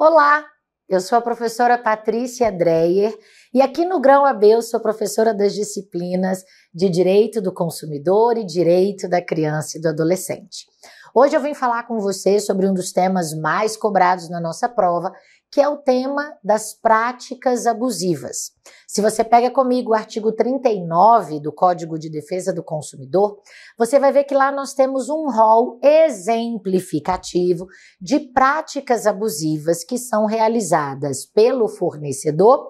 Olá, eu sou a professora Patrícia Dreyer e aqui no Grão AB eu sou professora das disciplinas de Direito do Consumidor e Direito da Criança e do Adolescente. Hoje eu vim falar com você sobre um dos temas mais cobrados na nossa prova, que é o tema das práticas abusivas. Se você pega comigo o artigo 39 do Código de Defesa do Consumidor, você vai ver que lá nós temos um rol exemplificativo de práticas abusivas que são realizadas pelo fornecedor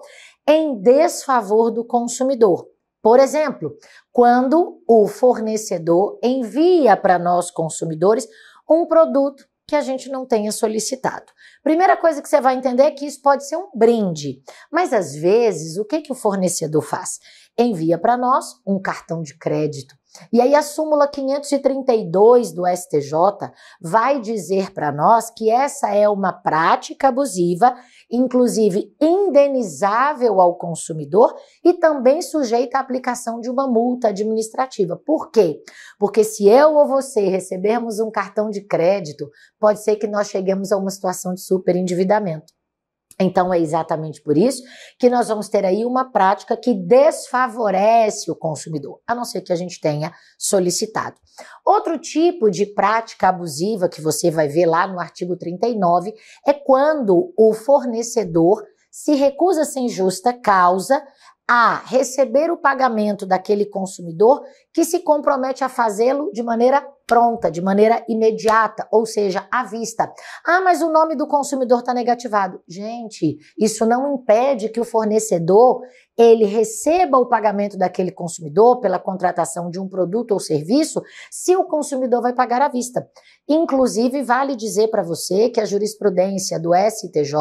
em desfavor do consumidor. Por exemplo, quando o fornecedor envia para nós consumidores um produto que a gente não tenha solicitado. Primeira coisa que você vai entender é que isso pode ser um brinde, mas às vezes o que, que o fornecedor faz? Envia para nós um cartão de crédito, e aí a súmula 532 do STJ vai dizer para nós que essa é uma prática abusiva, inclusive indenizável ao consumidor e também sujeita à aplicação de uma multa administrativa. Por quê? Porque se eu ou você recebermos um cartão de crédito, pode ser que nós cheguemos a uma situação de superendividamento. Então é exatamente por isso que nós vamos ter aí uma prática que desfavorece o consumidor, a não ser que a gente tenha solicitado. Outro tipo de prática abusiva que você vai ver lá no artigo 39 é quando o fornecedor se recusa sem justa causa a receber o pagamento daquele consumidor que se compromete a fazê-lo de maneira pronta, de maneira imediata, ou seja, à vista. Ah, mas o nome do consumidor está negativado. Gente, isso não impede que o fornecedor ele receba o pagamento daquele consumidor pela contratação de um produto ou serviço, se o consumidor vai pagar à vista. Inclusive, vale dizer para você que a jurisprudência do STJ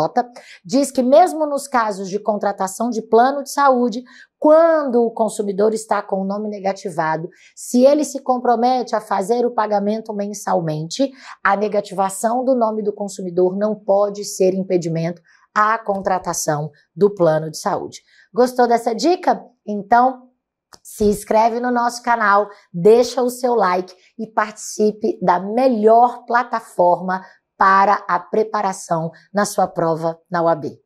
diz que mesmo nos casos de contratação de plano de saúde, quando o consumidor está com o nome negativado, se ele se compromete a fazer o pagamento mensalmente, a negativação do nome do consumidor não pode ser impedimento à contratação do plano de saúde. Gostou dessa dica? Então, se inscreve no nosso canal, deixa o seu like e participe da melhor plataforma para a preparação na sua prova na UAB.